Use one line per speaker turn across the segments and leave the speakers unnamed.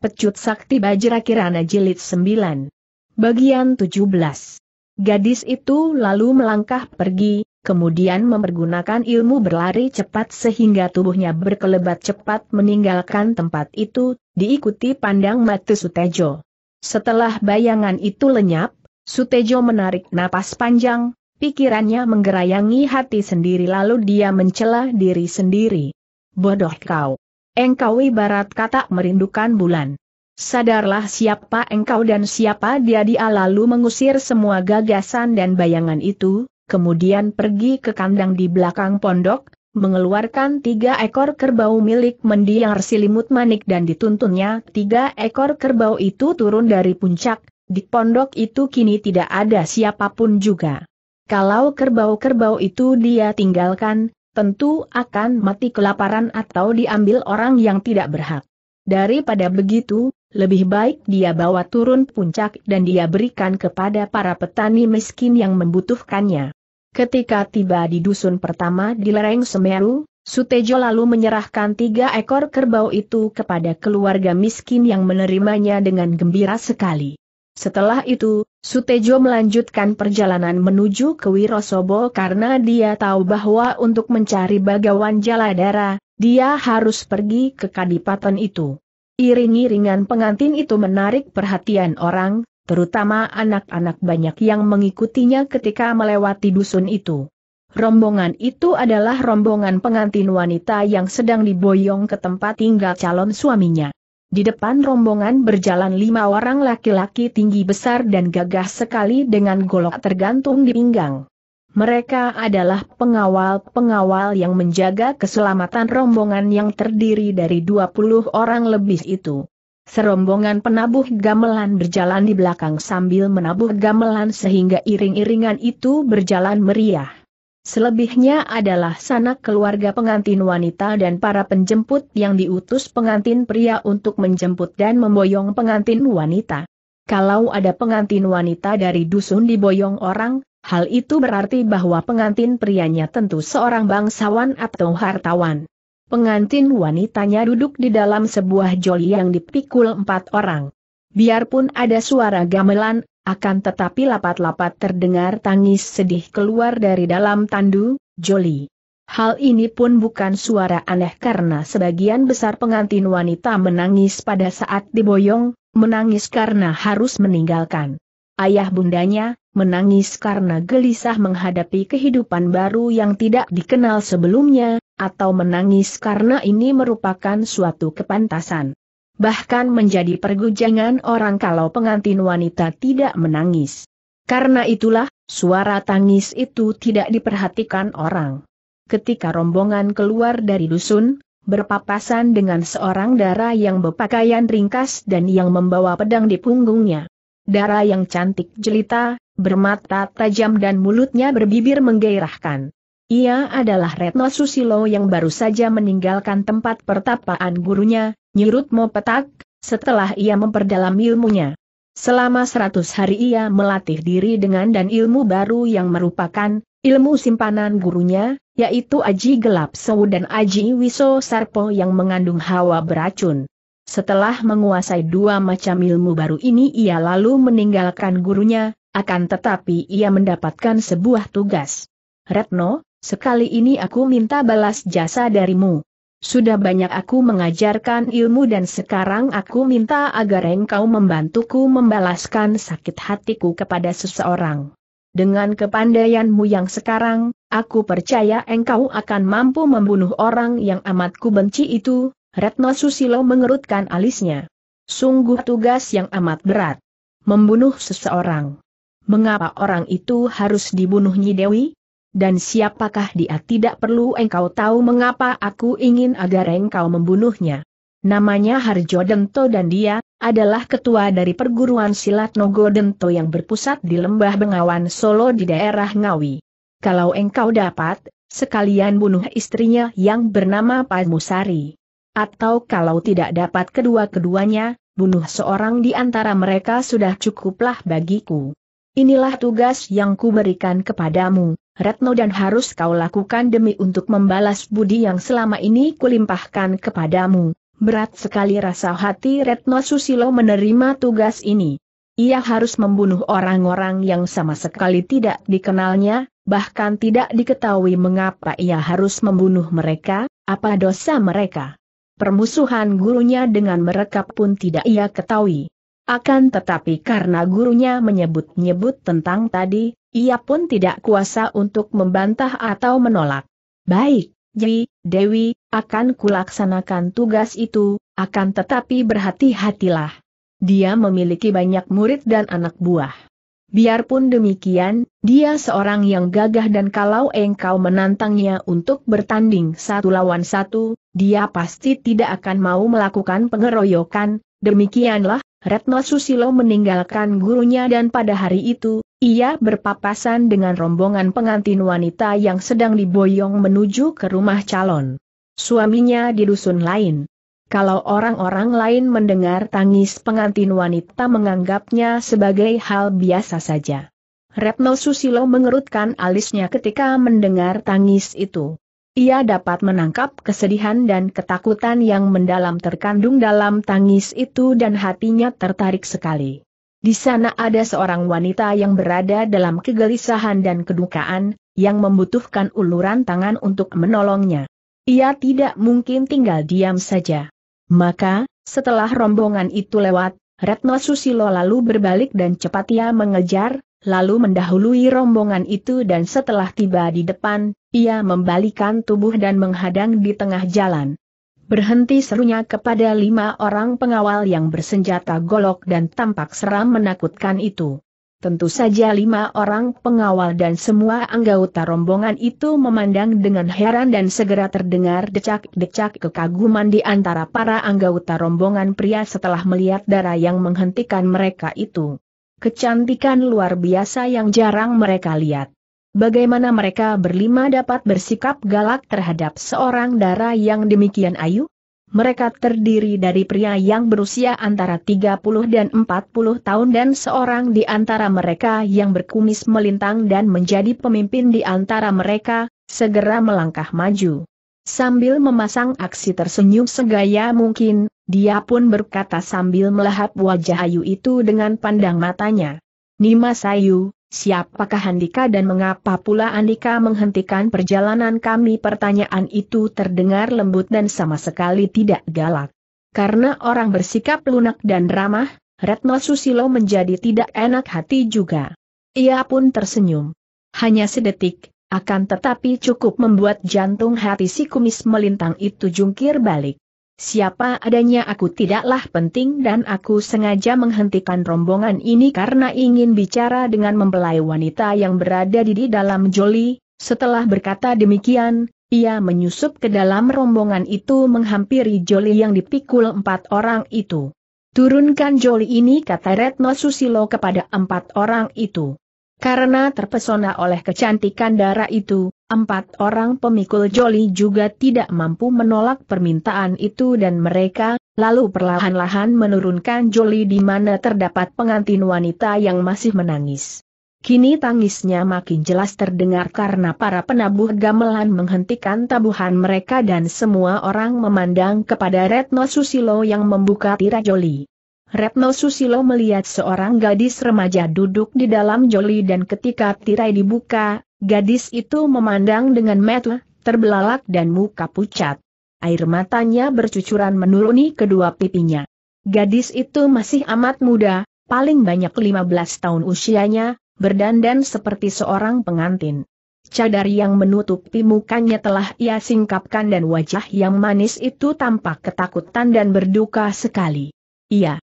Pecut Sakti Bajra Kirana Jilid 9. Bagian 17. Gadis itu lalu melangkah pergi, kemudian mempergunakan ilmu berlari cepat sehingga tubuhnya berkelebat cepat meninggalkan tempat itu, diikuti pandang mata Sutejo. Setelah bayangan itu lenyap, Sutejo menarik napas panjang, pikirannya menggerayangi hati sendiri lalu dia mencela diri sendiri. Bodoh kau. Engkau ibarat kata merindukan bulan. Sadarlah siapa engkau dan siapa dia dia lalu mengusir semua gagasan dan bayangan itu, kemudian pergi ke kandang di belakang pondok, mengeluarkan tiga ekor kerbau milik mendiang silimut manik dan dituntunnya tiga ekor kerbau itu turun dari puncak, di pondok itu kini tidak ada siapapun juga. Kalau kerbau-kerbau itu dia tinggalkan, tentu akan mati kelaparan atau diambil orang yang tidak berhak. Daripada begitu, lebih baik dia bawa turun puncak dan dia berikan kepada para petani miskin yang membutuhkannya. Ketika tiba di dusun pertama di lereng Semeru, Sutejo lalu menyerahkan tiga ekor kerbau itu kepada keluarga miskin yang menerimanya dengan gembira sekali. Setelah itu, Sutejo melanjutkan perjalanan menuju ke Wirosobo karena dia tahu bahwa untuk mencari bagawan Jaladara, dia harus pergi ke kadipaten itu. Iring-iringan pengantin itu menarik perhatian orang, terutama anak-anak banyak yang mengikutinya ketika melewati dusun itu. Rombongan itu adalah rombongan pengantin wanita yang sedang diboyong ke tempat tinggal calon suaminya. Di depan rombongan berjalan lima orang laki-laki tinggi besar dan gagah sekali dengan golok tergantung di pinggang. Mereka adalah pengawal-pengawal yang menjaga keselamatan rombongan yang terdiri dari 20 orang lebih itu. Serombongan penabuh gamelan berjalan di belakang sambil menabuh gamelan sehingga iring-iringan itu berjalan meriah. Selebihnya adalah sanak keluarga pengantin wanita dan para penjemput yang diutus pengantin pria untuk menjemput dan memboyong pengantin wanita. Kalau ada pengantin wanita dari dusun diboyong orang, hal itu berarti bahwa pengantin prianya tentu seorang bangsawan atau hartawan. Pengantin wanitanya duduk di dalam sebuah joli yang dipikul empat orang. Biarpun ada suara gamelan, akan tetapi lapat-lapat terdengar tangis sedih keluar dari dalam tandu, Joli. Hal ini pun bukan suara aneh karena sebagian besar pengantin wanita menangis pada saat diboyong, menangis karena harus meninggalkan ayah bundanya, menangis karena gelisah menghadapi kehidupan baru yang tidak dikenal sebelumnya, atau menangis karena ini merupakan suatu kepantasan bahkan menjadi pergujangan orang kalau pengantin wanita tidak menangis. Karena itulah, suara tangis itu tidak diperhatikan orang. Ketika rombongan keluar dari dusun, berpapasan dengan seorang dara yang berpakaian ringkas dan yang membawa pedang di punggungnya. Dara yang cantik jelita, bermata tajam dan mulutnya berbibir menggairahkan. Ia adalah Retno Susilo yang baru saja meninggalkan tempat pertapaan gurunya, Nyirutmo Petak, setelah ia memperdalam ilmunya. Selama seratus hari ia melatih diri dengan dan ilmu baru yang merupakan ilmu simpanan gurunya, yaitu Aji Gelap Sewu dan Aji Wiso Sarpo yang mengandung hawa beracun. Setelah menguasai dua macam ilmu baru ini ia lalu meninggalkan gurunya, akan tetapi ia mendapatkan sebuah tugas. Retno, Sekali ini aku minta balas jasa darimu. Sudah banyak aku mengajarkan ilmu dan sekarang aku minta agar engkau membantuku membalaskan sakit hatiku kepada seseorang. Dengan kepandaianmu yang sekarang, aku percaya engkau akan mampu membunuh orang yang amat ku benci itu, Retno Susilo mengerutkan alisnya. Sungguh tugas yang amat berat. Membunuh seseorang. Mengapa orang itu harus dibunuh Nyi Dewi? Dan siapakah dia tidak perlu engkau tahu mengapa aku ingin agar engkau membunuhnya. Namanya Harjo Dento dan dia, adalah ketua dari perguruan silat Nogo Dento yang berpusat di lembah Bengawan Solo di daerah Ngawi. Kalau engkau dapat, sekalian bunuh istrinya yang bernama Musari. Atau kalau tidak dapat kedua-keduanya, bunuh seorang di antara mereka sudah cukuplah bagiku. Inilah tugas yang kuberikan kepadamu. Retno dan harus kau lakukan demi untuk membalas budi yang selama ini kulimpahkan kepadamu. Berat sekali rasa hati Retno Susilo menerima tugas ini. Ia harus membunuh orang-orang yang sama sekali tidak dikenalnya, bahkan tidak diketahui mengapa ia harus membunuh mereka, apa dosa mereka. Permusuhan gurunya dengan mereka pun tidak ia ketahui. Akan tetapi karena gurunya menyebut-nyebut tentang tadi, ia pun tidak kuasa untuk membantah atau menolak. Baik, Ji, Dewi, akan kulaksanakan tugas itu, akan tetapi berhati-hatilah. Dia memiliki banyak murid dan anak buah. Biarpun demikian, dia seorang yang gagah dan kalau engkau menantangnya untuk bertanding satu lawan satu, dia pasti tidak akan mau melakukan pengeroyokan, demikianlah, Retno Susilo meninggalkan gurunya dan pada hari itu, ia berpapasan dengan rombongan pengantin wanita yang sedang diboyong menuju ke rumah calon. Suaminya di dusun lain. Kalau orang-orang lain mendengar tangis pengantin wanita menganggapnya sebagai hal biasa saja. Retno Susilo mengerutkan alisnya ketika mendengar tangis itu. Ia dapat menangkap kesedihan dan ketakutan yang mendalam terkandung dalam tangis itu dan hatinya tertarik sekali. Di sana ada seorang wanita yang berada dalam kegelisahan dan kedukaan, yang membutuhkan uluran tangan untuk menolongnya. Ia tidak mungkin tinggal diam saja. Maka, setelah rombongan itu lewat, Retno Susilo lalu berbalik dan cepat ia mengejar, lalu mendahului rombongan itu dan setelah tiba di depan, ia membalikan tubuh dan menghadang di tengah jalan. Berhenti serunya kepada lima orang pengawal yang bersenjata golok dan tampak seram menakutkan itu. Tentu saja lima orang pengawal dan semua anggota rombongan itu memandang dengan heran dan segera terdengar decak-decak kekaguman di antara para anggota rombongan pria setelah melihat darah yang menghentikan mereka itu. Kecantikan luar biasa yang jarang mereka lihat. Bagaimana mereka berlima dapat bersikap galak terhadap seorang dara yang demikian ayu? Mereka terdiri dari pria yang berusia antara 30 dan 40 tahun dan seorang di antara mereka yang berkumis melintang dan menjadi pemimpin di antara mereka, segera melangkah maju. Sambil memasang aksi tersenyum segaya mungkin, dia pun berkata sambil melahap wajah Ayu itu dengan pandang matanya. Nima Sayu, Siapakah Andika dan mengapa pula Andika menghentikan perjalanan kami? Pertanyaan itu terdengar lembut dan sama sekali tidak galak. Karena orang bersikap lunak dan ramah, Retno Susilo menjadi tidak enak hati juga. Ia pun tersenyum. Hanya sedetik, akan tetapi cukup membuat jantung hati si kumis melintang itu jungkir balik. Siapa adanya aku tidaklah penting dan aku sengaja menghentikan rombongan ini karena ingin bicara dengan mempelai wanita yang berada di, di dalam joli. Setelah berkata demikian, ia menyusup ke dalam rombongan itu menghampiri joli yang dipikul empat orang itu. Turunkan joli ini kata Retno Susilo kepada empat orang itu. Karena terpesona oleh kecantikan darah itu, Empat orang pemikul joli juga tidak mampu menolak permintaan itu dan mereka, lalu perlahan-lahan menurunkan joli di mana terdapat pengantin wanita yang masih menangis. Kini tangisnya makin jelas terdengar karena para penabuh gamelan menghentikan tabuhan mereka dan semua orang memandang kepada Retno Susilo yang membuka tirai joli. Retno Susilo melihat seorang gadis remaja duduk di dalam joli dan ketika tirai dibuka, Gadis itu memandang dengan metu, terbelalak dan muka pucat. Air matanya bercucuran menuruni kedua pipinya. Gadis itu masih amat muda, paling banyak 15 tahun usianya, berdandan seperti seorang pengantin. Cadar yang menutupi mukanya telah ia singkapkan dan wajah yang manis itu tampak ketakutan dan berduka sekali. Ia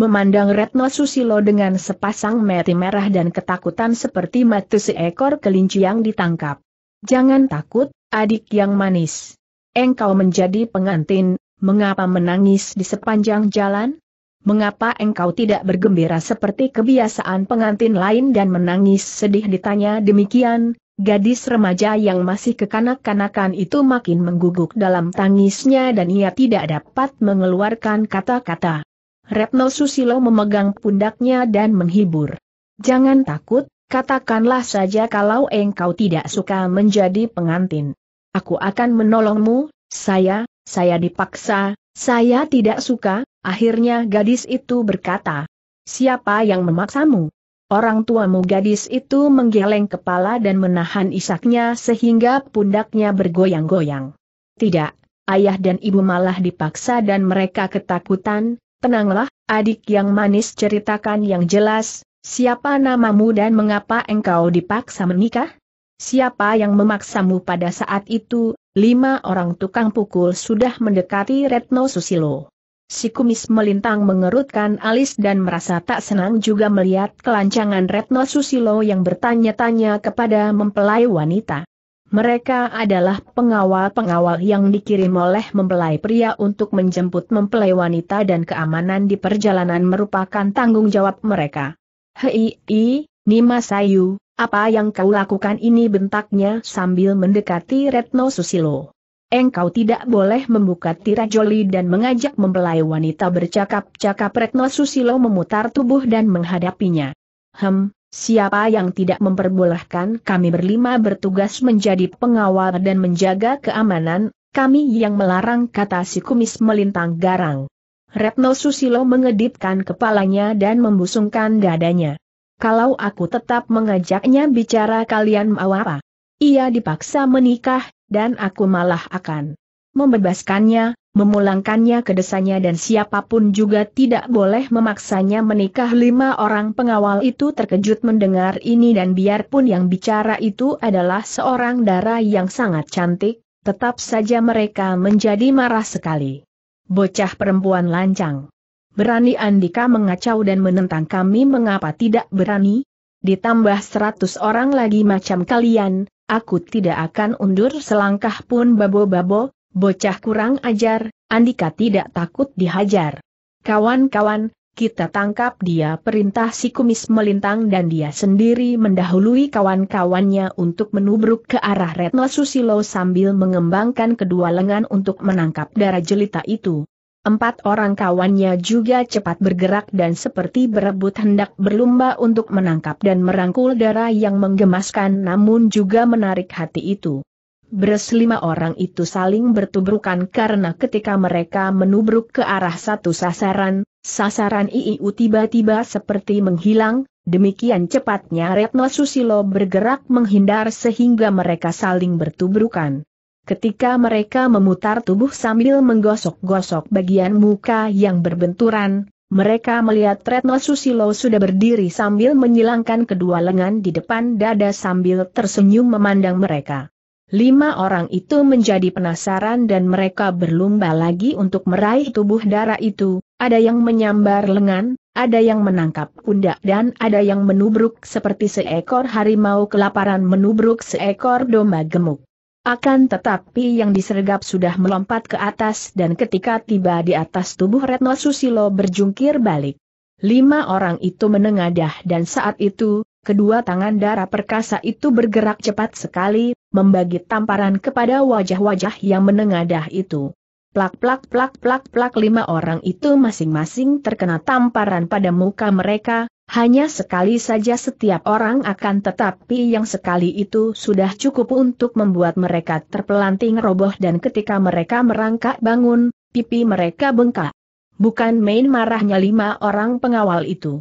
memandang Retno Susilo dengan sepasang mata merah dan ketakutan seperti mata seekor kelinci yang ditangkap. Jangan takut, adik yang manis. Engkau menjadi pengantin, mengapa menangis di sepanjang jalan? Mengapa engkau tidak bergembira seperti kebiasaan pengantin lain dan menangis sedih ditanya demikian, gadis remaja yang masih kekanak-kanakan itu makin mengguguk dalam tangisnya dan ia tidak dapat mengeluarkan kata-kata. Retno Susilo memegang pundaknya dan menghibur. Jangan takut, katakanlah saja kalau engkau tidak suka menjadi pengantin. Aku akan menolongmu, saya, saya dipaksa, saya tidak suka, akhirnya gadis itu berkata. Siapa yang memaksamu? Orang tuamu gadis itu menggeleng kepala dan menahan isaknya sehingga pundaknya bergoyang-goyang. Tidak, ayah dan ibu malah dipaksa dan mereka ketakutan, Tenanglah, adik yang manis ceritakan yang jelas, siapa namamu dan mengapa engkau dipaksa menikah? Siapa yang memaksamu pada saat itu? Lima orang tukang pukul sudah mendekati Retno Susilo. Si kumis melintang mengerutkan alis dan merasa tak senang juga melihat kelancangan Retno Susilo yang bertanya-tanya kepada mempelai wanita. Mereka adalah pengawal-pengawal yang dikirim oleh mempelai pria untuk menjemput mempelai wanita dan keamanan di perjalanan merupakan tanggung jawab mereka. Hei, i, Nima Sayu, apa yang kau lakukan ini bentaknya sambil mendekati Retno Susilo. Engkau tidak boleh membuka tirajoli dan mengajak mempelai wanita bercakap-cakap Retno Susilo memutar tubuh dan menghadapinya. Hem, Siapa yang tidak memperbolehkan kami berlima bertugas menjadi pengawal dan menjaga keamanan, kami yang melarang kata si kumis melintang garang. Retno Susilo mengedipkan kepalanya dan membusungkan dadanya. Kalau aku tetap mengajaknya bicara kalian mau apa? Ia dipaksa menikah, dan aku malah akan membebaskannya, memulangkannya ke desanya dan siapapun juga tidak boleh memaksanya menikah lima orang pengawal itu terkejut mendengar ini dan biarpun yang bicara itu adalah seorang dara yang sangat cantik, tetap saja mereka menjadi marah sekali. Bocah perempuan lancang. Berani Andika mengacau dan menentang kami mengapa tidak berani? Ditambah seratus orang lagi macam kalian, aku tidak akan undur selangkah pun babo-babo, Bocah kurang ajar, Andika tidak takut dihajar. Kawan-kawan, kita tangkap dia perintah si kumis melintang dan dia sendiri mendahului kawan-kawannya untuk menubruk ke arah Retno Susilo sambil mengembangkan kedua lengan untuk menangkap darah jelita itu. Empat orang kawannya juga cepat bergerak dan seperti berebut hendak berlumba untuk menangkap dan merangkul darah yang menggemaskan namun juga menarik hati itu lima orang itu saling bertubrukan karena ketika mereka menubruk ke arah satu sasaran, sasaran IIU tiba-tiba seperti menghilang, demikian cepatnya Retno Susilo bergerak menghindar sehingga mereka saling bertubrukan. Ketika mereka memutar tubuh sambil menggosok-gosok bagian muka yang berbenturan, mereka melihat Retno Susilo sudah berdiri sambil menyilangkan kedua lengan di depan dada sambil tersenyum memandang mereka. Lima orang itu menjadi penasaran dan mereka berlomba lagi untuk meraih tubuh darah itu, ada yang menyambar lengan, ada yang menangkap pundak dan ada yang menubruk seperti seekor harimau kelaparan menubruk seekor domba gemuk. Akan tetapi yang disergap sudah melompat ke atas dan ketika tiba di atas tubuh Retno Susilo berjungkir balik. Lima orang itu menengadah dan saat itu, Kedua tangan darah perkasa itu bergerak cepat sekali, membagi tamparan kepada wajah-wajah yang menengadah itu. Plak-plak-plak-plak-plak lima orang itu masing-masing terkena tamparan pada muka mereka, hanya sekali saja setiap orang akan tetapi yang sekali itu sudah cukup untuk membuat mereka terpelanting roboh dan ketika mereka merangkak bangun, pipi mereka bengkak. Bukan main marahnya lima orang pengawal itu.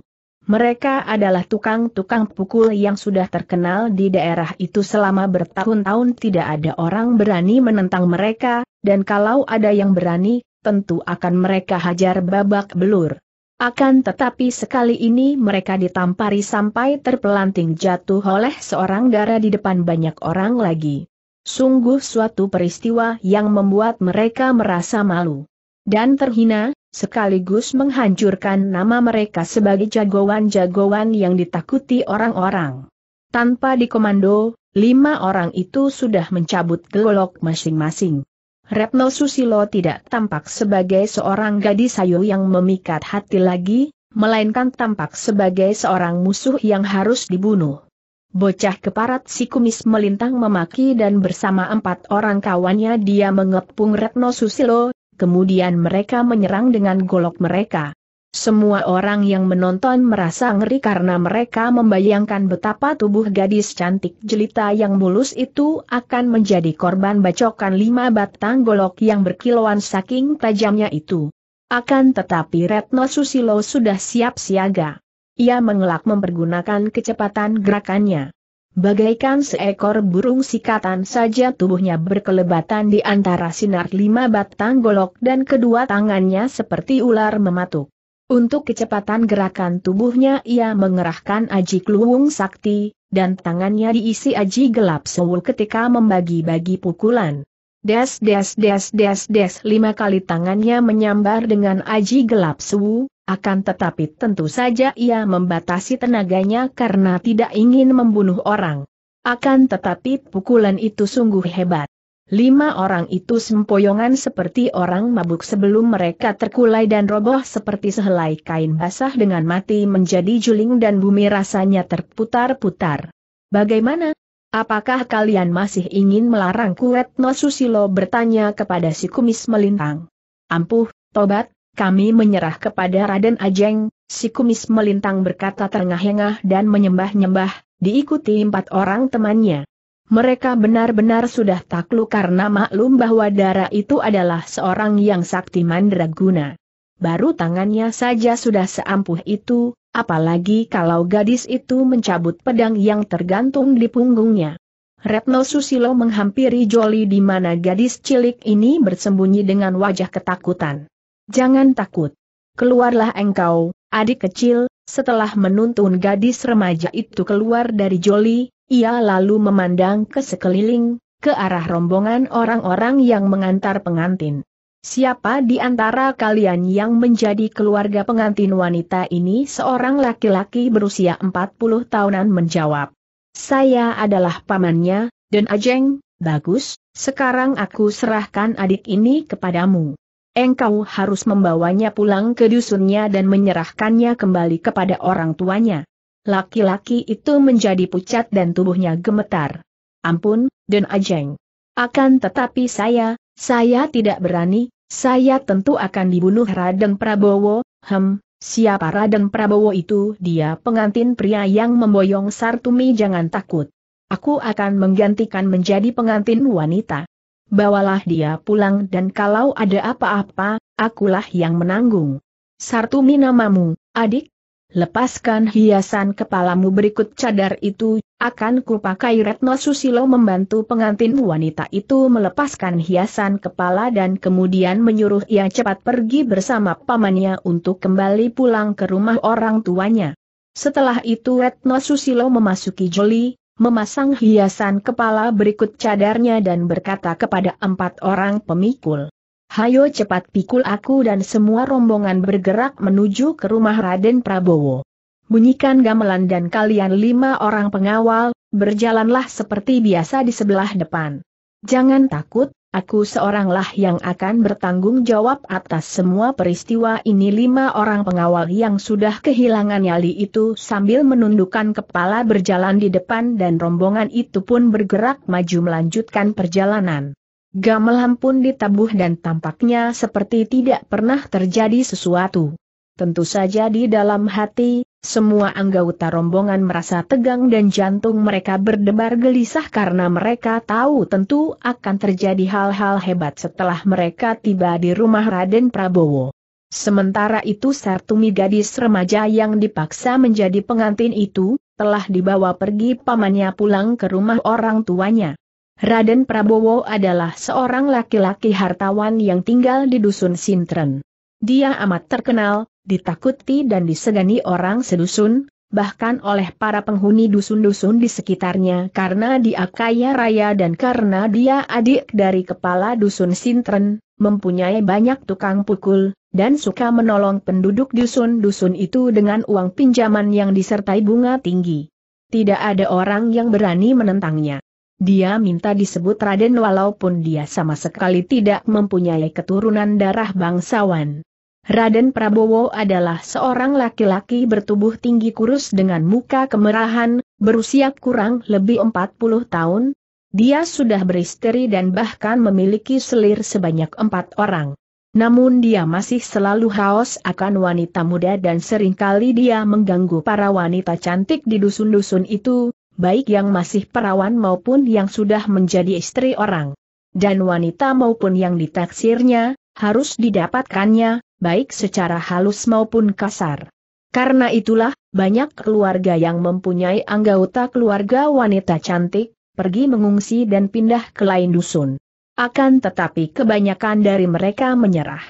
Mereka adalah tukang-tukang pukul yang sudah terkenal di daerah itu selama bertahun-tahun tidak ada orang berani menentang mereka, dan kalau ada yang berani, tentu akan mereka hajar babak belur. Akan tetapi sekali ini mereka ditampari sampai terpelanting jatuh oleh seorang darah di depan banyak orang lagi. Sungguh suatu peristiwa yang membuat mereka merasa malu dan terhina, sekaligus menghancurkan nama mereka sebagai jagoan-jagoan yang ditakuti orang-orang. Tanpa dikomando, lima orang itu sudah mencabut golok masing-masing. Retno Susilo tidak tampak sebagai seorang gadis sayu yang memikat hati lagi, melainkan tampak sebagai seorang musuh yang harus dibunuh. Bocah keparat si kumis melintang memaki dan bersama empat orang kawannya dia mengepung Retno Susilo, kemudian mereka menyerang dengan golok mereka. Semua orang yang menonton merasa ngeri karena mereka membayangkan betapa tubuh gadis cantik jelita yang mulus itu akan menjadi korban bacokan lima batang golok yang berkilauan saking tajamnya itu. Akan tetapi Retno Susilo sudah siap siaga. Ia mengelak mempergunakan kecepatan gerakannya. Bagaikan seekor burung sikatan saja tubuhnya berkelebatan di antara sinar lima batang golok dan kedua tangannya seperti ular mematuk. Untuk kecepatan gerakan tubuhnya ia mengerahkan aji kluwung sakti, dan tangannya diisi aji gelap sewul ketika membagi-bagi pukulan. Des des des des des lima kali tangannya menyambar dengan aji gelap sewu, akan tetapi tentu saja ia membatasi tenaganya karena tidak ingin membunuh orang. Akan tetapi pukulan itu sungguh hebat. Lima orang itu sempoyongan seperti orang mabuk sebelum mereka terkulai dan roboh seperti sehelai kain basah dengan mati menjadi juling dan bumi rasanya terputar-putar. Bagaimana? Apakah kalian masih ingin melarang Retno Susilo bertanya kepada si kumis melintang? Ampuh, tobat, kami menyerah kepada Raden Ajeng, si kumis melintang berkata terengah-engah dan menyembah-nyembah, diikuti empat orang temannya. Mereka benar-benar sudah takluk karena maklum bahwa Dara itu adalah seorang yang sakti mandraguna. Baru tangannya saja sudah seampuh itu, apalagi kalau gadis itu mencabut pedang yang tergantung di punggungnya. Retno Susilo menghampiri Joli di mana gadis cilik ini bersembunyi dengan wajah ketakutan. Jangan takut. Keluarlah engkau, adik kecil, setelah menuntun gadis remaja itu keluar dari joli, ia lalu memandang ke sekeliling, ke arah rombongan orang-orang yang mengantar pengantin. Siapa di antara kalian yang menjadi keluarga pengantin wanita ini? Seorang laki-laki berusia 40 tahunan menjawab. Saya adalah pamannya, Dan Ajeng, bagus, sekarang aku serahkan adik ini kepadamu engkau harus membawanya pulang ke dusunnya dan menyerahkannya kembali kepada orang tuanya. Laki-laki itu menjadi pucat dan tubuhnya gemetar. Ampun, Don Ajeng. Akan tetapi saya, saya tidak berani, saya tentu akan dibunuh Raden Prabowo, hem, siapa Raden Prabowo itu? Dia pengantin pria yang memboyong Sartumi jangan takut. Aku akan menggantikan menjadi pengantin wanita bawalah dia pulang dan kalau ada apa-apa, akulah yang menanggung. Sartumi namamu, adik. Lepaskan hiasan kepalamu berikut cadar itu, akan kupakai Retno Susilo membantu pengantin wanita itu melepaskan hiasan kepala dan kemudian menyuruh ia cepat pergi bersama pamannya untuk kembali pulang ke rumah orang tuanya. Setelah itu Retno Susilo memasuki Jolie, memasang hiasan kepala berikut cadarnya dan berkata kepada empat orang pemikul. Hayo cepat pikul aku dan semua rombongan bergerak menuju ke rumah Raden Prabowo. Bunyikan gamelan dan kalian lima orang pengawal, berjalanlah seperti biasa di sebelah depan. Jangan takut, Aku seoranglah yang akan bertanggung jawab atas semua peristiwa ini lima orang pengawal yang sudah kehilangan nyali itu sambil menundukkan kepala berjalan di depan dan rombongan itu pun bergerak maju melanjutkan perjalanan. Gamelan pun ditabuh dan tampaknya seperti tidak pernah terjadi sesuatu. Tentu saja di dalam hati, semua anggota rombongan merasa tegang dan jantung mereka berdebar gelisah karena mereka tahu tentu akan terjadi hal-hal hebat setelah mereka tiba di rumah Raden Prabowo. Sementara itu Sartumi gadis remaja yang dipaksa menjadi pengantin itu, telah dibawa pergi pamannya pulang ke rumah orang tuanya. Raden Prabowo adalah seorang laki-laki hartawan yang tinggal di dusun Sintren. Dia amat terkenal, ditakuti dan disegani orang sedusun, bahkan oleh para penghuni dusun-dusun di sekitarnya karena dia kaya raya dan karena dia adik dari kepala dusun Sintren, mempunyai banyak tukang pukul, dan suka menolong penduduk dusun-dusun itu dengan uang pinjaman yang disertai bunga tinggi. Tidak ada orang yang berani menentangnya. Dia minta disebut Raden walaupun dia sama sekali tidak mempunyai keturunan darah bangsawan. Raden Prabowo adalah seorang laki-laki bertubuh tinggi kurus dengan muka kemerahan, berusia kurang lebih 40 tahun. Dia sudah beristri dan bahkan memiliki selir sebanyak empat orang. Namun dia masih selalu haus akan wanita muda dan seringkali dia mengganggu para wanita cantik di dusun-dusun itu, baik yang masih perawan maupun yang sudah menjadi istri orang. Dan wanita maupun yang ditaksirnya, harus didapatkannya, baik secara halus maupun kasar. Karena itulah, banyak keluarga yang mempunyai anggota keluarga wanita cantik, pergi mengungsi dan pindah ke lain dusun. Akan tetapi kebanyakan dari mereka menyerah.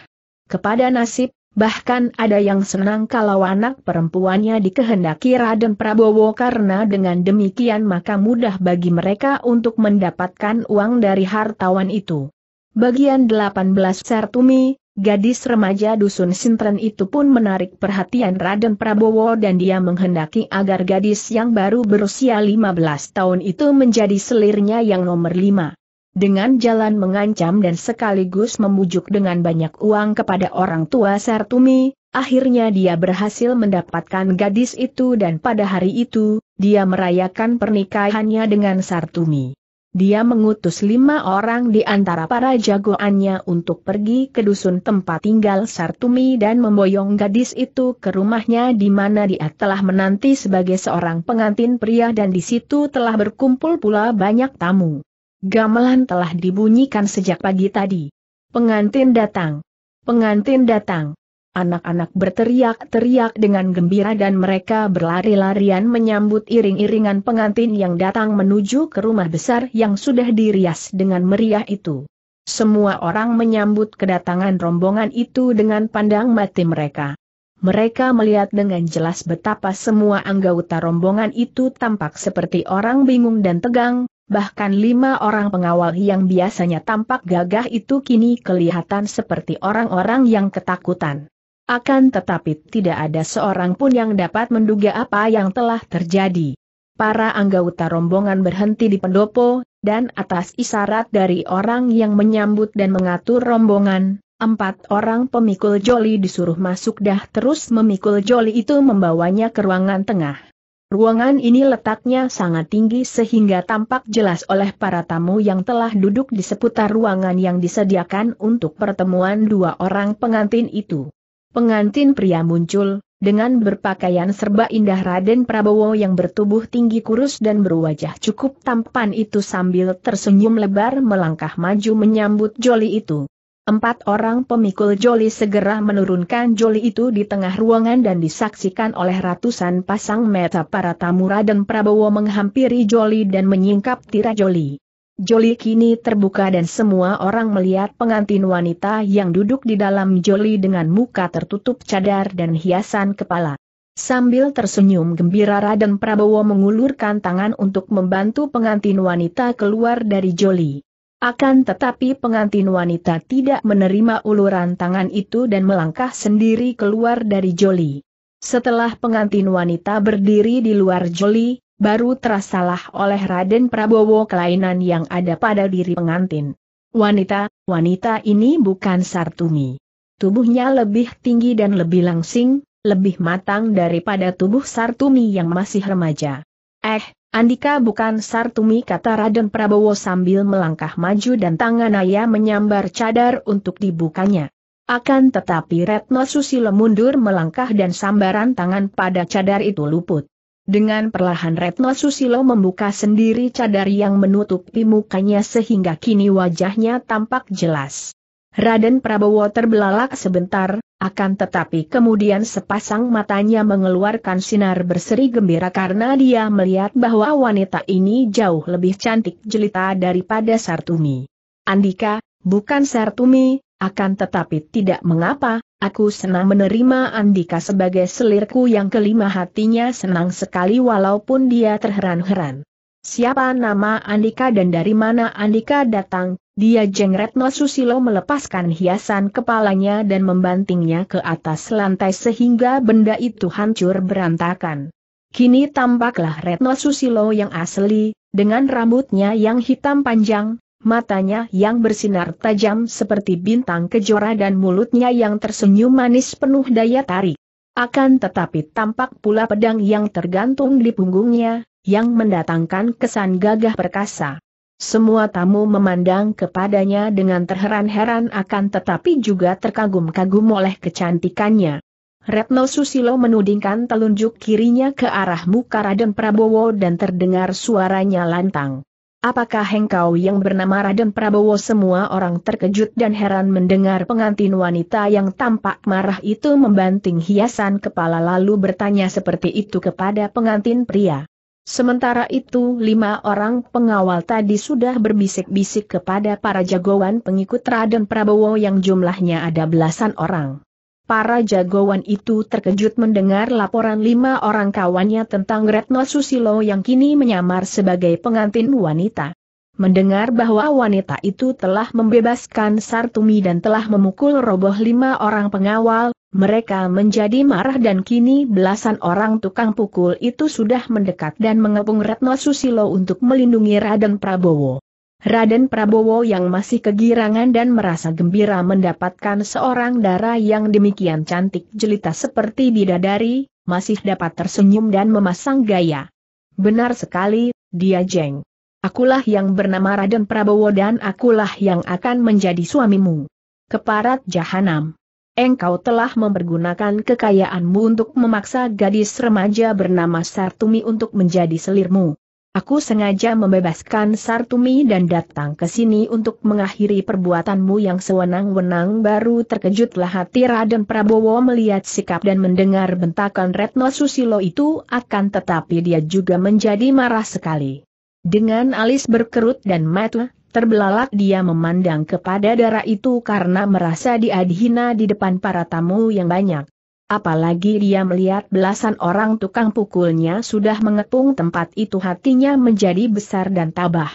Kepada nasib, bahkan ada yang senang kalau anak perempuannya dikehendaki Raden Prabowo karena dengan demikian maka mudah bagi mereka untuk mendapatkan uang dari hartawan itu. Bagian 18 Sertumi, Gadis remaja dusun Sintren itu pun menarik perhatian Raden Prabowo dan dia menghendaki agar gadis yang baru berusia 15 tahun itu menjadi selirnya yang nomor 5. Dengan jalan mengancam dan sekaligus memujuk dengan banyak uang kepada orang tua Sertumi, akhirnya dia berhasil mendapatkan gadis itu dan pada hari itu, dia merayakan pernikahannya dengan Sartumi dia mengutus lima orang di antara para jagoannya untuk pergi ke dusun tempat tinggal Sartumi dan memboyong gadis itu ke rumahnya di mana dia telah menanti sebagai seorang pengantin pria dan di situ telah berkumpul pula banyak tamu. Gamelan telah dibunyikan sejak pagi tadi. Pengantin datang. Pengantin datang anak-anak berteriak-teriak dengan gembira dan mereka berlari-larian menyambut iring-iringan pengantin yang datang menuju ke rumah besar yang sudah dirias dengan meriah itu. Semua orang menyambut kedatangan rombongan itu dengan pandang mati mereka. Mereka melihat dengan jelas betapa semua anggota rombongan itu tampak seperti orang bingung dan tegang, bahkan lima orang pengawal yang biasanya tampak gagah itu kini kelihatan seperti orang-orang yang ketakutan. Akan tetapi tidak ada seorang pun yang dapat menduga apa yang telah terjadi. Para anggota rombongan berhenti di pendopo, dan atas isyarat dari orang yang menyambut dan mengatur rombongan, empat orang pemikul joli disuruh masuk dah terus memikul joli itu membawanya ke ruangan tengah. Ruangan ini letaknya sangat tinggi sehingga tampak jelas oleh para tamu yang telah duduk di seputar ruangan yang disediakan untuk pertemuan dua orang pengantin itu. Pengantin pria muncul, dengan berpakaian serba indah Raden Prabowo yang bertubuh tinggi kurus dan berwajah cukup tampan itu sambil tersenyum lebar melangkah maju menyambut Joli itu. Empat orang pemikul Joli segera menurunkan Joli itu di tengah ruangan dan disaksikan oleh ratusan pasang mata para tamu Raden Prabowo menghampiri Joli dan menyingkap tira Joli. Joli kini terbuka dan semua orang melihat pengantin wanita yang duduk di dalam joli dengan muka tertutup cadar dan hiasan kepala. Sambil tersenyum gembira Raden Prabowo mengulurkan tangan untuk membantu pengantin wanita keluar dari joli. Akan tetapi pengantin wanita tidak menerima uluran tangan itu dan melangkah sendiri keluar dari joli. Setelah pengantin wanita berdiri di luar joli, baru terasalah oleh Raden Prabowo kelainan yang ada pada diri pengantin. Wanita, wanita ini bukan Sartumi. Tubuhnya lebih tinggi dan lebih langsing, lebih matang daripada tubuh Sartumi yang masih remaja. Eh, Andika bukan Sartumi kata Raden Prabowo sambil melangkah maju dan tangan ayah menyambar cadar untuk dibukanya. Akan tetapi Retno Susilo mundur melangkah dan sambaran tangan pada cadar itu luput. Dengan perlahan Retno Susilo membuka sendiri cadar yang menutupi mukanya sehingga kini wajahnya tampak jelas. Raden Prabowo terbelalak sebentar, akan tetapi kemudian sepasang matanya mengeluarkan sinar berseri gembira karena dia melihat bahwa wanita ini jauh lebih cantik jelita daripada Sartumi. Andika, bukan Sartumi, akan tetapi tidak mengapa, Aku senang menerima Andika sebagai selirku yang kelima hatinya senang sekali walaupun dia terheran-heran. Siapa nama Andika dan dari mana Andika datang, dia jengretno Susilo melepaskan hiasan kepalanya dan membantingnya ke atas lantai sehingga benda itu hancur berantakan. Kini tampaklah Retno Susilo yang asli, dengan rambutnya yang hitam panjang, matanya yang bersinar tajam seperti bintang kejora dan mulutnya yang tersenyum manis penuh daya tarik. Akan tetapi tampak pula pedang yang tergantung di punggungnya, yang mendatangkan kesan gagah perkasa. Semua tamu memandang kepadanya dengan terheran-heran akan tetapi juga terkagum-kagum oleh kecantikannya. Retno Susilo menudingkan telunjuk kirinya ke arah muka Raden Prabowo dan terdengar suaranya lantang. Apakah hengkau yang bernama Raden Prabowo semua orang terkejut dan heran mendengar pengantin wanita yang tampak marah itu membanting hiasan kepala lalu bertanya seperti itu kepada pengantin pria. Sementara itu lima orang pengawal tadi sudah berbisik-bisik kepada para jagoan pengikut Raden Prabowo yang jumlahnya ada belasan orang. Para jagoan itu terkejut mendengar laporan lima orang kawannya tentang Retno Susilo yang kini menyamar sebagai pengantin wanita. Mendengar bahwa wanita itu telah membebaskan Sartumi dan telah memukul roboh lima orang pengawal, mereka menjadi marah dan kini belasan orang tukang pukul itu sudah mendekat dan mengepung Retno Susilo untuk melindungi Raden Prabowo. Raden Prabowo yang masih kegirangan dan merasa gembira mendapatkan seorang darah yang demikian cantik jelita seperti bidadari, masih dapat tersenyum dan memasang gaya. Benar sekali, dia jeng. Akulah yang bernama Raden Prabowo dan akulah yang akan menjadi suamimu. Keparat Jahanam. Engkau telah mempergunakan kekayaanmu untuk memaksa gadis remaja bernama Sartumi untuk menjadi selirmu. Aku sengaja membebaskan Sartumi dan datang ke sini untuk mengakhiri perbuatanmu yang sewenang-wenang baru terkejutlah hati Raden Prabowo melihat sikap dan mendengar bentakan Retno Susilo itu akan tetapi dia juga menjadi marah sekali. Dengan alis berkerut dan mata, terbelalak dia memandang kepada darah itu karena merasa dia di depan para tamu yang banyak. Apalagi dia melihat belasan orang tukang pukulnya sudah mengepung tempat itu hatinya menjadi besar dan tabah.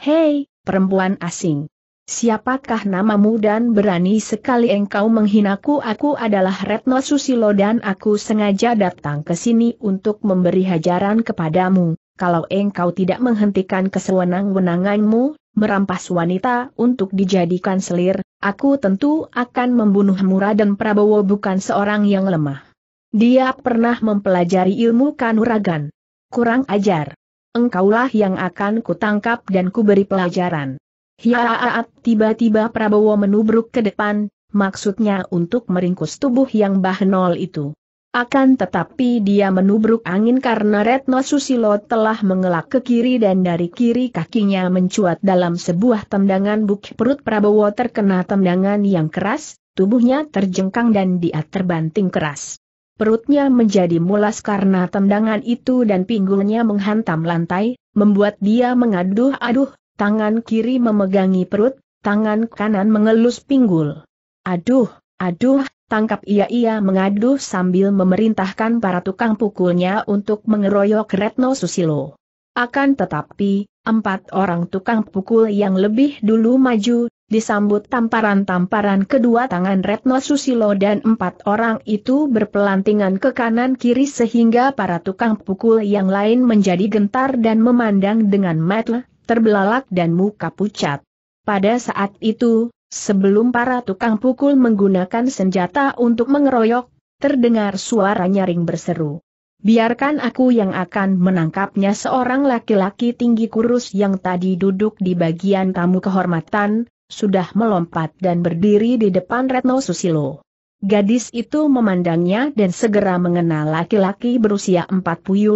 Hei, perempuan asing. Siapakah namamu dan berani sekali engkau menghinaku aku adalah Retno Susilo dan aku sengaja datang ke sini untuk memberi hajaran kepadamu, kalau engkau tidak menghentikan kesewenang-wenanganmu merampas wanita untuk dijadikan selir, aku tentu akan membunuh membunuhmu dan Prabowo bukan seorang yang lemah. Dia pernah mempelajari ilmu kanuragan. Kurang ajar. Engkaulah yang akan kutangkap dan kuberi pelajaran. Hiaaat tiba-tiba Prabowo menubruk ke depan, maksudnya untuk meringkus tubuh yang bahnol itu. Akan tetapi dia menubruk angin karena Retno Susilo telah mengelak ke kiri dan dari kiri kakinya mencuat dalam sebuah tendangan buk perut Prabowo terkena tendangan yang keras, tubuhnya terjengkang dan dia terbanting keras. Perutnya menjadi mulas karena tendangan itu dan pinggulnya menghantam lantai, membuat dia mengaduh-aduh, tangan kiri memegangi perut, tangan kanan mengelus pinggul. Aduh, aduh, tangkap ia-ia mengadu sambil memerintahkan para tukang pukulnya untuk mengeroyok Retno Susilo. Akan tetapi, empat orang tukang pukul yang lebih dulu maju, disambut tamparan-tamparan kedua tangan Retno Susilo dan empat orang itu berpelantingan ke kanan-kiri sehingga para tukang pukul yang lain menjadi gentar dan memandang dengan mata terbelalak dan muka pucat. Pada saat itu, Sebelum para tukang pukul menggunakan senjata untuk mengeroyok, terdengar suara nyaring berseru. Biarkan aku yang akan menangkapnya seorang laki-laki tinggi kurus yang tadi duduk di bagian tamu kehormatan, sudah melompat dan berdiri di depan Retno Susilo. Gadis itu memandangnya dan segera mengenal laki-laki berusia 45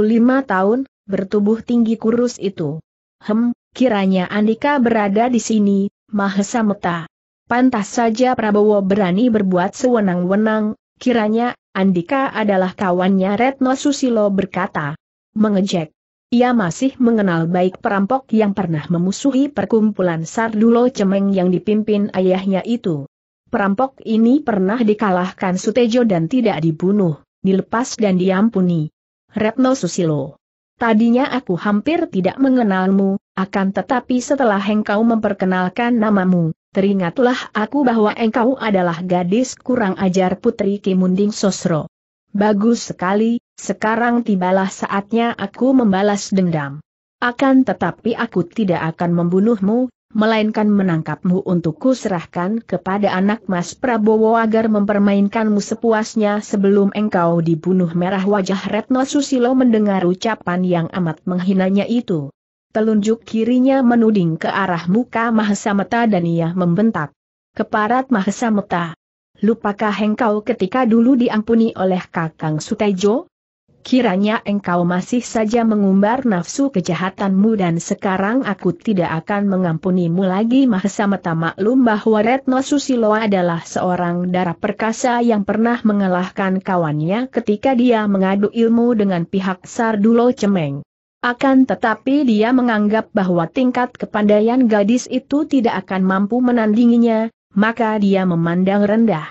tahun, bertubuh tinggi kurus itu. Hem, kiranya Andika berada di sini, Mahesa Meta. Pantas saja Prabowo berani berbuat sewenang-wenang, kiranya, Andika adalah kawannya Retno Susilo berkata. Mengejek. Ia masih mengenal baik perampok yang pernah memusuhi perkumpulan Sardulo Cemeng yang dipimpin ayahnya itu. Perampok ini pernah dikalahkan Sutejo dan tidak dibunuh, dilepas dan diampuni. Retno Susilo. Tadinya aku hampir tidak mengenalmu, akan tetapi setelah engkau memperkenalkan namamu, teringatlah aku bahwa engkau adalah gadis kurang ajar putri Kimunding Sosro. Bagus sekali, sekarang tibalah saatnya aku membalas dendam. Akan tetapi aku tidak akan membunuhmu, melainkan menangkapmu untuk kuserahkan kepada anak Mas Prabowo agar mempermainkanmu sepuasnya sebelum engkau dibunuh merah wajah Retno Susilo mendengar ucapan yang amat menghinanya itu. Telunjuk kirinya menuding ke arah muka Mahesa Mahasameta dan ia membentak. Keparat Mahasameta. Lupakah engkau ketika dulu diampuni oleh Kakang Sutejo? Kiranya engkau masih saja mengumbar nafsu kejahatanmu dan sekarang aku tidak akan mengampunimu lagi Mahesa Mahasamata maklum bahwa Retno Susilo adalah seorang darah perkasa yang pernah mengalahkan kawannya ketika dia mengadu ilmu dengan pihak Sardulo Cemeng. Akan tetapi dia menganggap bahwa tingkat kepandaian gadis itu tidak akan mampu menandinginya, maka dia memandang rendah.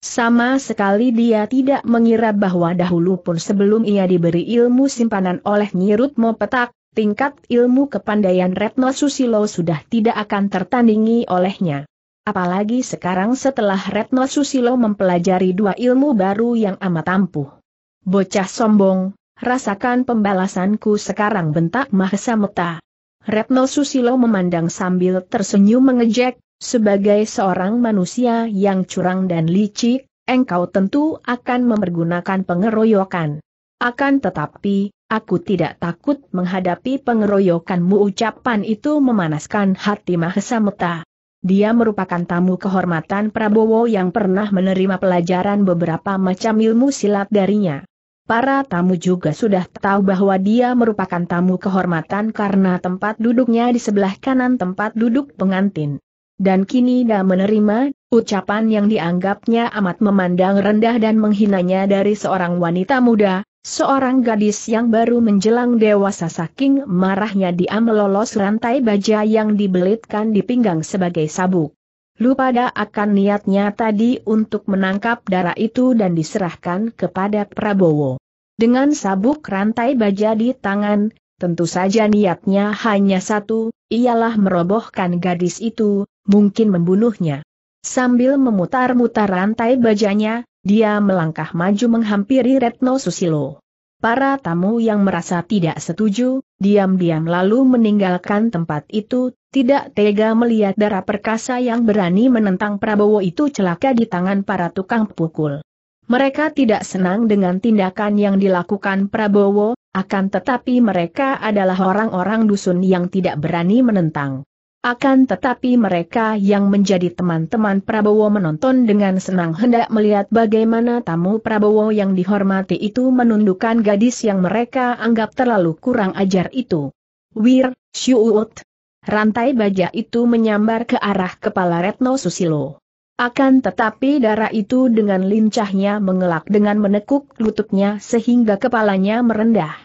Sama sekali dia tidak mengira bahwa dahulu pun sebelum ia diberi ilmu simpanan oleh Nyirut Petak, tingkat ilmu kepandaian Retno Susilo sudah tidak akan tertandingi olehnya. Apalagi sekarang setelah Retno Susilo mempelajari dua ilmu baru yang amat ampuh. Bocah sombong, Rasakan pembalasanku sekarang bentak Mahesa Meta. Retno Susilo memandang sambil tersenyum mengejek, sebagai seorang manusia yang curang dan licik, engkau tentu akan mempergunakan pengeroyokan. Akan tetapi, aku tidak takut menghadapi pengeroyokanmu ucapan itu memanaskan hati Mahesa Meta. Dia merupakan tamu kehormatan Prabowo yang pernah menerima pelajaran beberapa macam ilmu silat darinya. Para tamu juga sudah tahu bahwa dia merupakan tamu kehormatan karena tempat duduknya di sebelah kanan tempat duduk pengantin. Dan kini dia menerima ucapan yang dianggapnya amat memandang rendah dan menghinanya dari seorang wanita muda, seorang gadis yang baru menjelang dewasa saking marahnya dia melolos rantai baja yang dibelitkan di pinggang sebagai sabuk. Lupa dah akan niatnya tadi untuk menangkap darah itu dan diserahkan kepada Prabowo. Dengan sabuk rantai baja di tangan, tentu saja niatnya hanya satu, ialah merobohkan gadis itu, mungkin membunuhnya. Sambil memutar-mutar rantai bajanya, dia melangkah maju menghampiri Retno Susilo. Para tamu yang merasa tidak setuju, diam-diam lalu meninggalkan tempat itu tidak tega melihat darah perkasa yang berani menentang Prabowo itu celaka di tangan para tukang pukul. Mereka tidak senang dengan tindakan yang dilakukan Prabowo, akan tetapi mereka adalah orang-orang dusun yang tidak berani menentang. Akan tetapi mereka yang menjadi teman-teman Prabowo menonton dengan senang hendak melihat bagaimana tamu Prabowo yang dihormati itu menundukkan gadis yang mereka anggap terlalu kurang ajar itu. Wir, Syuut, Rantai baja itu menyambar ke arah kepala Retno Susilo. Akan tetapi darah itu dengan lincahnya mengelak dengan menekuk lututnya sehingga kepalanya merendah.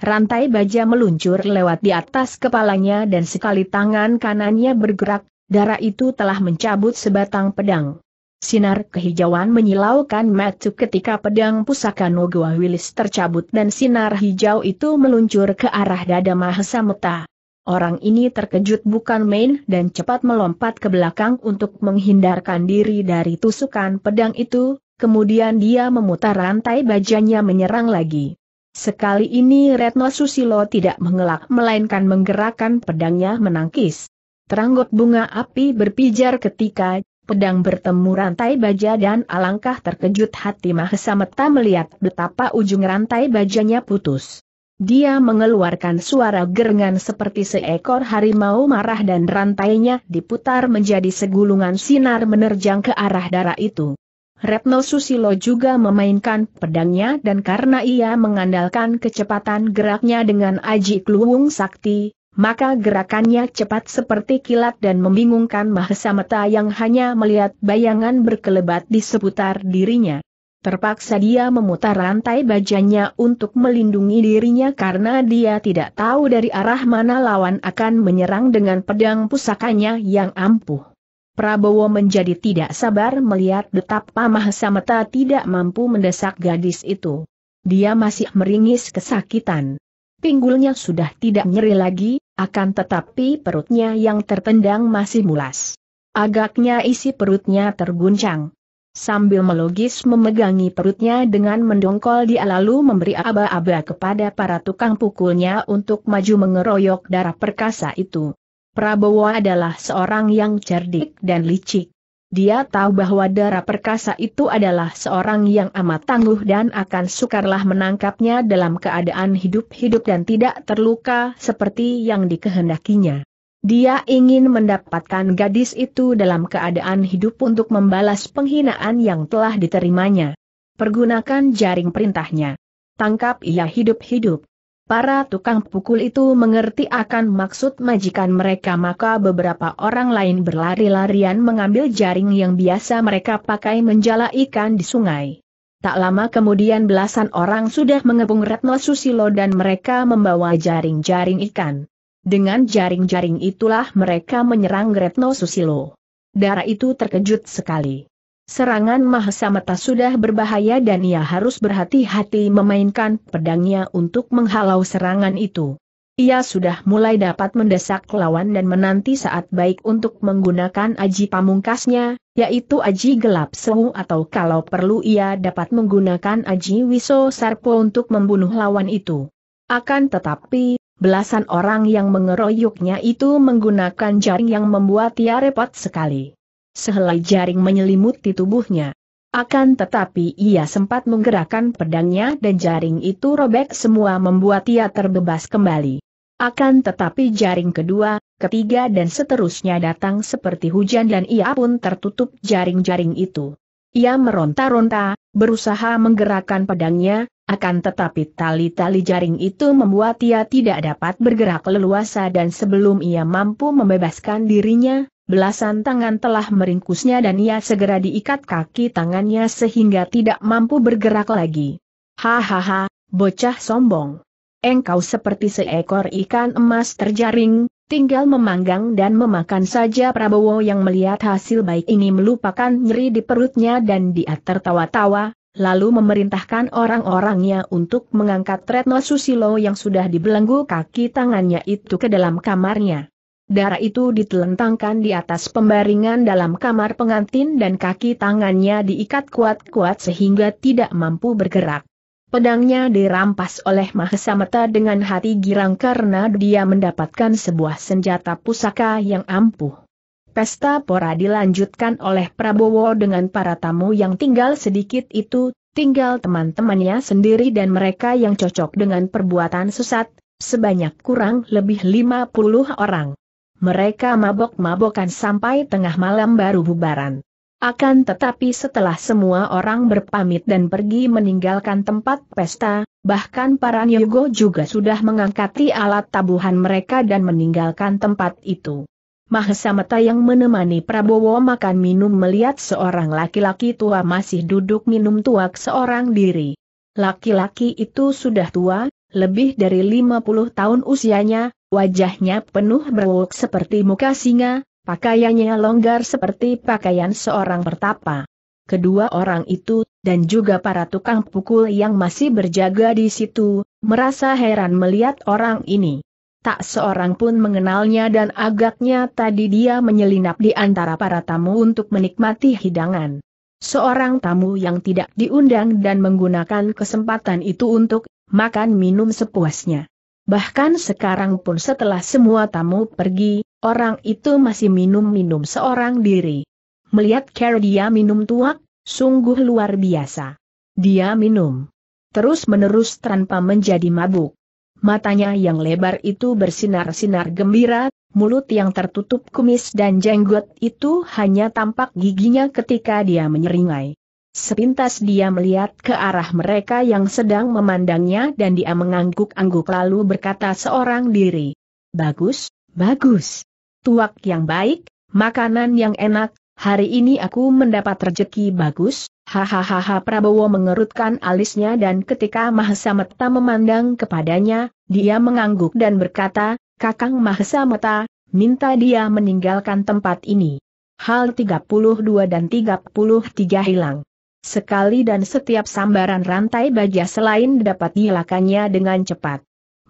Rantai baja meluncur lewat di atas kepalanya dan sekali tangan kanannya bergerak, darah itu telah mencabut sebatang pedang. Sinar kehijauan menyilaukan matu ketika pedang pusaka Nogua Willis tercabut dan sinar hijau itu meluncur ke arah dada Mahesa Metah. Orang ini terkejut bukan main dan cepat melompat ke belakang untuk menghindarkan diri dari tusukan pedang itu, kemudian dia memutar rantai bajanya menyerang lagi. Sekali ini Retno Susilo tidak mengelak melainkan menggerakkan pedangnya menangkis. Teranggot bunga api berpijar ketika pedang bertemu rantai baja dan alangkah terkejut hati Mahesa Meta melihat betapa ujung rantai bajanya putus. Dia mengeluarkan suara gerengan seperti seekor harimau marah dan rantainya diputar menjadi segulungan sinar menerjang ke arah darah itu. Retno Susilo juga memainkan pedangnya dan karena ia mengandalkan kecepatan geraknya dengan aji kluwung sakti, maka gerakannya cepat seperti kilat dan membingungkan Mahesa Meta yang hanya melihat bayangan berkelebat di seputar dirinya. Terpaksa dia memutar rantai bajanya untuk melindungi dirinya karena dia tidak tahu dari arah mana lawan akan menyerang dengan pedang pusakanya yang ampuh. Prabowo menjadi tidak sabar melihat detap pamah Meta tidak mampu mendesak gadis itu. Dia masih meringis kesakitan. Pinggulnya sudah tidak nyeri lagi, akan tetapi perutnya yang tertendang masih mulas. Agaknya isi perutnya terguncang. Sambil melogis memegangi perutnya dengan mendongkol dia lalu memberi aba-aba kepada para tukang pukulnya untuk maju mengeroyok darah perkasa itu. Prabowo adalah seorang yang cerdik dan licik. Dia tahu bahwa darah Perkasa itu adalah seorang yang amat tangguh dan akan sukarlah menangkapnya dalam keadaan hidup-hidup dan tidak terluka seperti yang dikehendakinya. Dia ingin mendapatkan gadis itu dalam keadaan hidup untuk membalas penghinaan yang telah diterimanya. Pergunakan jaring perintahnya. Tangkap ia hidup-hidup. Para tukang pukul itu mengerti akan maksud majikan mereka maka beberapa orang lain berlari-larian mengambil jaring yang biasa mereka pakai menjala ikan di sungai. Tak lama kemudian belasan orang sudah mengepung Retno Susilo dan mereka membawa jaring-jaring ikan. Dengan jaring-jaring itulah mereka menyerang Retno Susilo. Darah itu terkejut sekali. Serangan Mahasamata sudah berbahaya dan ia harus berhati-hati memainkan pedangnya untuk menghalau serangan itu. Ia sudah mulai dapat mendesak lawan dan menanti saat baik untuk menggunakan aji pamungkasnya, yaitu aji gelap sewu atau kalau perlu ia dapat menggunakan aji wiso sarpo untuk membunuh lawan itu. Akan tetapi, belasan orang yang mengeroyoknya itu menggunakan jaring yang membuat ia repot sekali. Sehelai jaring menyelimuti tubuhnya. Akan tetapi ia sempat menggerakkan pedangnya dan jaring itu robek semua membuat ia terbebas kembali. Akan tetapi jaring kedua, ketiga dan seterusnya datang seperti hujan dan ia pun tertutup jaring-jaring itu. Ia meronta-ronta, berusaha menggerakkan pedangnya, akan tetapi tali-tali jaring itu membuat ia tidak dapat bergerak leluasa dan sebelum ia mampu membebaskan dirinya, belasan tangan telah meringkusnya dan ia segera diikat kaki tangannya sehingga tidak mampu bergerak lagi. Hahaha, bocah sombong. Engkau seperti seekor ikan emas terjaring, tinggal memanggang dan memakan saja Prabowo yang melihat hasil baik ini melupakan nyeri di perutnya dan dia tertawa-tawa, lalu memerintahkan orang-orangnya untuk mengangkat Retno Susilo yang sudah dibelenggu kaki tangannya itu ke dalam kamarnya. Darah itu ditelentangkan di atas pembaringan dalam kamar pengantin dan kaki tangannya diikat kuat-kuat sehingga tidak mampu bergerak. Pedangnya dirampas oleh Mahesa Merta dengan hati girang karena dia mendapatkan sebuah senjata pusaka yang ampuh. Pesta pora dilanjutkan oleh Prabowo dengan para tamu yang tinggal sedikit itu, tinggal teman-temannya sendiri dan mereka yang cocok dengan perbuatan sesat, sebanyak kurang lebih 50 orang. Mereka mabok-mabokan sampai tengah malam baru bubaran. Akan tetapi setelah semua orang berpamit dan pergi meninggalkan tempat pesta, bahkan para nyogo juga sudah mengangkati alat tabuhan mereka dan meninggalkan tempat itu. Mahesa Mata yang menemani Prabowo makan minum melihat seorang laki-laki tua masih duduk minum tuak seorang diri. Laki-laki itu sudah tua, lebih dari 50 tahun usianya, wajahnya penuh berwuk seperti muka singa, pakaiannya longgar seperti pakaian seorang pertapa. Kedua orang itu, dan juga para tukang pukul yang masih berjaga di situ, merasa heran melihat orang ini. Tak seorang pun mengenalnya dan agaknya tadi dia menyelinap di antara para tamu untuk menikmati hidangan. Seorang tamu yang tidak diundang dan menggunakan kesempatan itu untuk makan minum sepuasnya. Bahkan sekarang pun setelah semua tamu pergi, orang itu masih minum-minum seorang diri. Melihat Carol dia minum tuak, sungguh luar biasa. Dia minum. Terus menerus tanpa menjadi mabuk matanya yang lebar itu bersinar-sinar gembira, mulut yang tertutup kumis dan jenggot itu hanya tampak giginya ketika dia menyeringai. Sepintas dia melihat ke arah mereka yang sedang memandangnya dan dia mengangguk-angguk lalu berkata seorang diri. Bagus, bagus. Tuak yang baik, makanan yang enak, hari ini aku mendapat rezeki bagus, Hahaha Prabowo mengerutkan alisnya dan ketika Mahesa Meta memandang kepadanya, dia mengangguk dan berkata, Kakang Mahesa Meta, minta dia meninggalkan tempat ini. Hal 32 dan 33 hilang. Sekali dan setiap sambaran rantai baja selain dapat dihilakannya dengan cepat.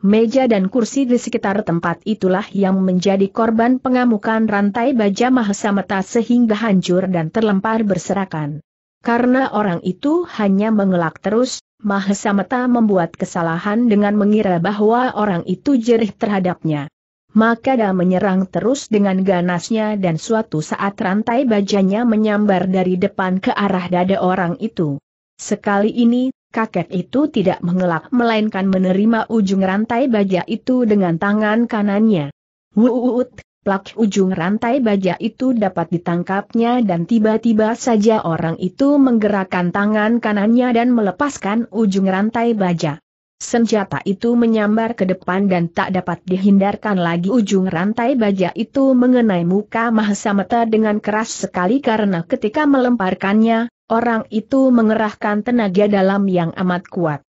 Meja dan kursi di sekitar tempat itulah yang menjadi korban pengamukan rantai baja Mahesa Meta sehingga hancur dan terlempar berserakan. Karena orang itu hanya mengelak terus, Mahesa membuat kesalahan dengan mengira bahwa orang itu jerih terhadapnya. Maka dia menyerang terus dengan ganasnya dan suatu saat rantai bajanya menyambar dari depan ke arah dada orang itu. Sekali ini, kakek itu tidak mengelak melainkan menerima ujung rantai baja itu dengan tangan kanannya. Wuut, plak ujung rantai baja itu dapat ditangkapnya dan tiba-tiba saja orang itu menggerakkan tangan kanannya dan melepaskan ujung rantai baja. Senjata itu menyambar ke depan dan tak dapat dihindarkan lagi ujung rantai baja itu mengenai muka Mahasamata dengan keras sekali karena ketika melemparkannya, orang itu mengerahkan tenaga dalam yang amat kuat.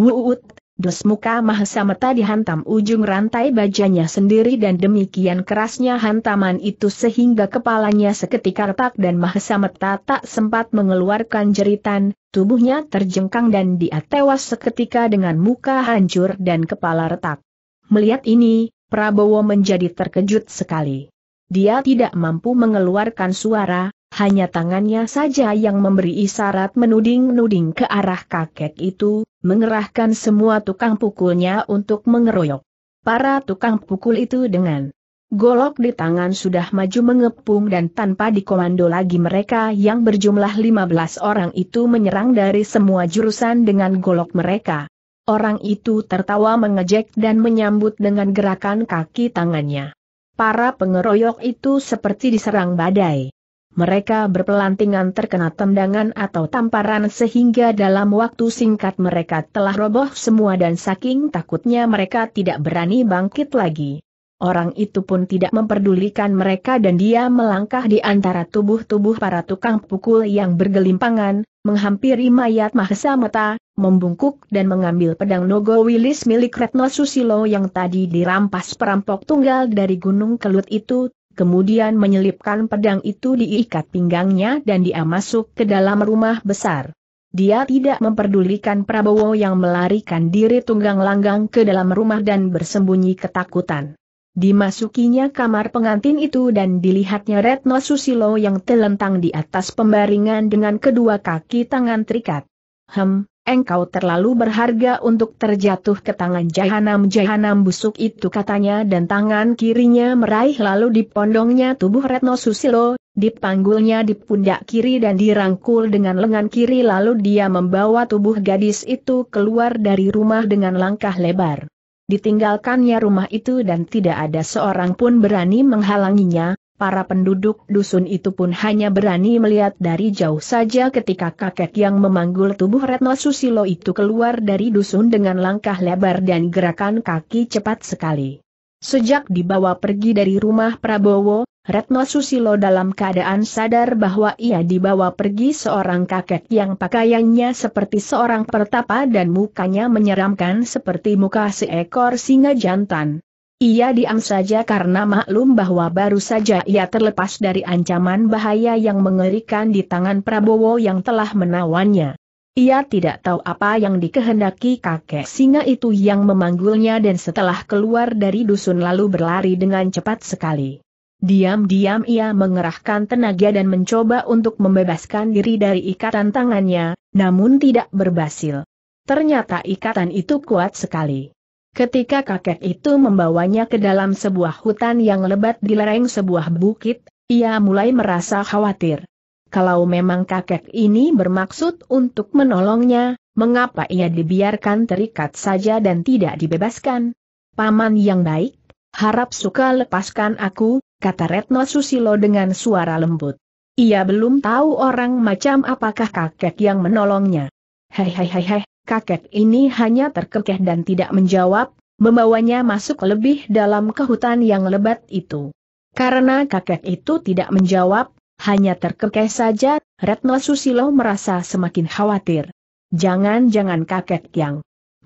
Wuut, Des muka Mahesa Merta dihantam ujung rantai bajanya sendiri dan demikian kerasnya hantaman itu sehingga kepalanya seketika retak dan Mahesa Merta tak sempat mengeluarkan jeritan, tubuhnya terjengkang dan dia tewas seketika dengan muka hancur dan kepala retak. Melihat ini, Prabowo menjadi terkejut sekali. Dia tidak mampu mengeluarkan suara, hanya tangannya saja yang memberi isyarat menuding-nuding ke arah kakek itu, mengerahkan semua tukang pukulnya untuk mengeroyok. Para tukang pukul itu dengan golok di tangan sudah maju mengepung dan tanpa dikomando lagi mereka yang berjumlah 15 orang itu menyerang dari semua jurusan dengan golok mereka. Orang itu tertawa mengejek dan menyambut dengan gerakan kaki tangannya. Para pengeroyok itu seperti diserang badai mereka berpelantingan terkena tendangan atau tamparan sehingga dalam waktu singkat mereka telah roboh semua dan saking takutnya mereka tidak berani bangkit lagi. Orang itu pun tidak memperdulikan mereka dan dia melangkah di antara tubuh-tubuh para tukang pukul yang bergelimpangan, menghampiri mayat Mahesa Mata, membungkuk dan mengambil pedang Nogo Wilis milik Retno Susilo yang tadi dirampas perampok tunggal dari Gunung Kelut itu, kemudian menyelipkan pedang itu diikat pinggangnya dan dia masuk ke dalam rumah besar. Dia tidak memperdulikan Prabowo yang melarikan diri tunggang langgang ke dalam rumah dan bersembunyi ketakutan. Dimasukinya kamar pengantin itu dan dilihatnya Retno Susilo yang telentang di atas pembaringan dengan kedua kaki tangan terikat. Hem, Engkau terlalu berharga untuk terjatuh ke tangan jahanam-jahanam busuk itu katanya dan tangan kirinya meraih lalu dipondongnya tubuh Retno Susilo, dipanggulnya di pundak kiri dan dirangkul dengan lengan kiri lalu dia membawa tubuh gadis itu keluar dari rumah dengan langkah lebar. Ditinggalkannya rumah itu dan tidak ada seorang pun berani menghalanginya, para penduduk dusun itu pun hanya berani melihat dari jauh saja ketika kakek yang memanggul tubuh Retno Susilo itu keluar dari dusun dengan langkah lebar dan gerakan kaki cepat sekali. Sejak dibawa pergi dari rumah Prabowo, Retno Susilo dalam keadaan sadar bahwa ia dibawa pergi seorang kakek yang pakaiannya seperti seorang pertapa dan mukanya menyeramkan seperti muka seekor singa jantan. Ia diam saja karena maklum bahwa baru saja ia terlepas dari ancaman bahaya yang mengerikan di tangan Prabowo yang telah menawannya. Ia tidak tahu apa yang dikehendaki kakek singa itu yang memanggulnya dan setelah keluar dari dusun lalu berlari dengan cepat sekali. Diam-diam ia mengerahkan tenaga dan mencoba untuk membebaskan diri dari ikatan tangannya, namun tidak berhasil. Ternyata ikatan itu kuat sekali. Ketika kakek itu membawanya ke dalam sebuah hutan yang lebat di lereng sebuah bukit, ia mulai merasa khawatir. Kalau memang kakek ini bermaksud untuk menolongnya, mengapa ia dibiarkan terikat saja dan tidak dibebaskan? Paman yang baik, harap suka lepaskan aku, kata Retno Susilo dengan suara lembut. Ia belum tahu orang macam apakah kakek yang menolongnya. Hei hei hei hei, kakek ini hanya terkekeh dan tidak menjawab, membawanya masuk lebih dalam ke hutan yang lebat itu. Karena kakek itu tidak menjawab, hanya terkekeh saja, Retno Susilo merasa semakin khawatir. Jangan-jangan kakek yang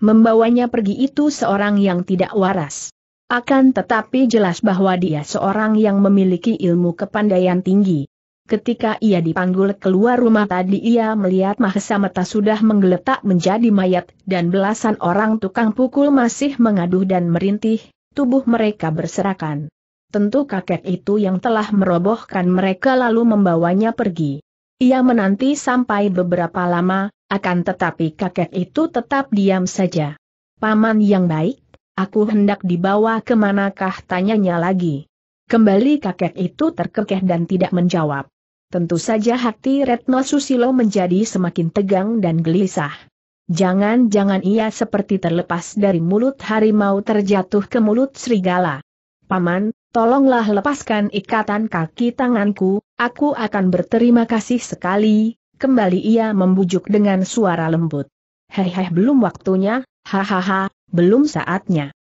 membawanya pergi itu seorang yang tidak waras. Akan tetapi jelas bahwa dia seorang yang memiliki ilmu kepandaian tinggi. Ketika ia dipanggul keluar rumah tadi ia melihat Mahesa Meta sudah menggeletak menjadi mayat dan belasan orang tukang pukul masih mengaduh dan merintih, tubuh mereka berserakan. Tentu kakek itu yang telah merobohkan mereka lalu membawanya pergi. Ia menanti sampai beberapa lama, akan tetapi kakek itu tetap diam saja. Paman yang baik, aku hendak dibawa kemanakah tanyanya lagi. Kembali kakek itu terkekeh dan tidak menjawab. Tentu saja hati Retno Susilo menjadi semakin tegang dan gelisah. Jangan-jangan ia seperti terlepas dari mulut harimau terjatuh ke mulut serigala. Paman, tolonglah lepaskan ikatan kaki tanganku, aku akan berterima kasih sekali, kembali ia membujuk dengan suara lembut. Hehe belum waktunya, hahaha, belum saatnya.